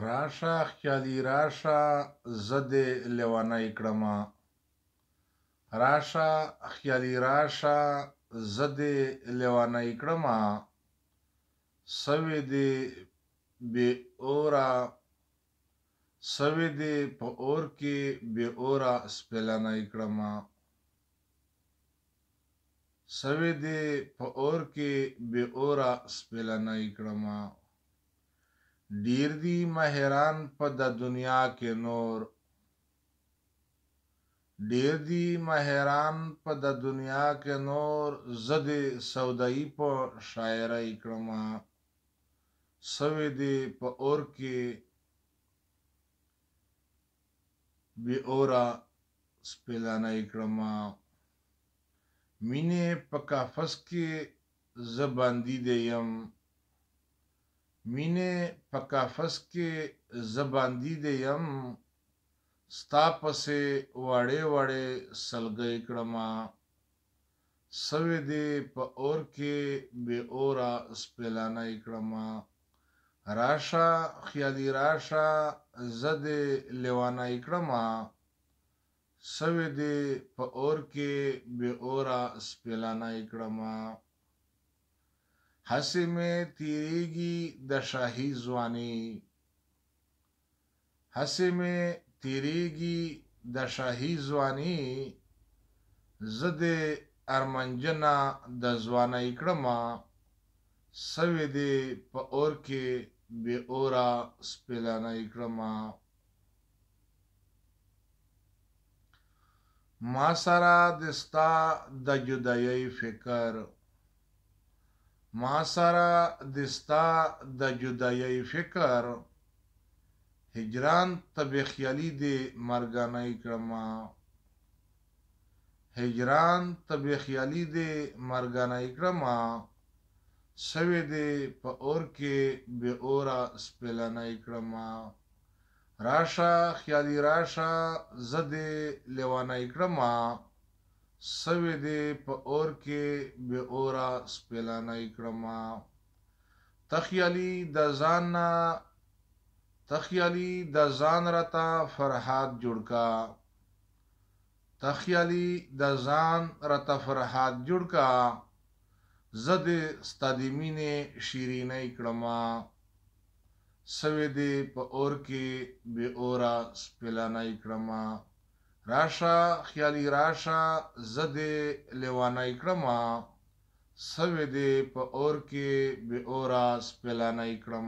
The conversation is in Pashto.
راشه خیالي راشه زه دې لیونی کړمه راشه خیالي راشه زه دې لیونی کړمه سوې دې بې اوره سوې دې په اور کې بې اوره سپلنی کړمه سوې دې په اور کې بې اوره سپلنی کړمه ډیر دی مهران په د دنیا کې نور ډیر دی مهران په د دنیا کې نور زد سودای په شاعرۍ کړما سوي دی په اور کې بی اورا سپلانای کړما مینه په کافس کې زباندی دی يم مینه په کافس کې زباندی دی يم ستا پسې واړې واړې سلګې کړما سوي دی په اور کې به اورا سپلانه کړما راشه خیالي راشه زده لیوانه کړما سوي دی په اور کې به اورا سپلانه کړما حسی می تیریگی د شاهی ځواني حسی می تیریگی د شاهی ځواني زده ارمنجنا د ځواني کړما سوي دي په اور کې بے اورا سپلانه کړما ما سره دستا د جدایي فکر ما سره دستا د جدایي فکر هجران تبه خیالي دي مرګانای کړما هجران تبه خیالي دي مرګانای کړما سوي دي په اور کې به اورا سپلانای کړما راشه خیالي راشه زده لیوانای کړما سوې دې په اور کې به اورا سپلانای کړما تخیالی د ځان تخیالی د ځان رتا فرحات جوړکا تخیالی د ځان رتا فرحات جوړکا زد ستادیمینه شیرینای کړما سوې دې په اور کې به اورا سپلانای کړما راشه خیالي راشه زه دې لیونی کړمه سوې دې په اور کې بې اوره سپېلنی کړمه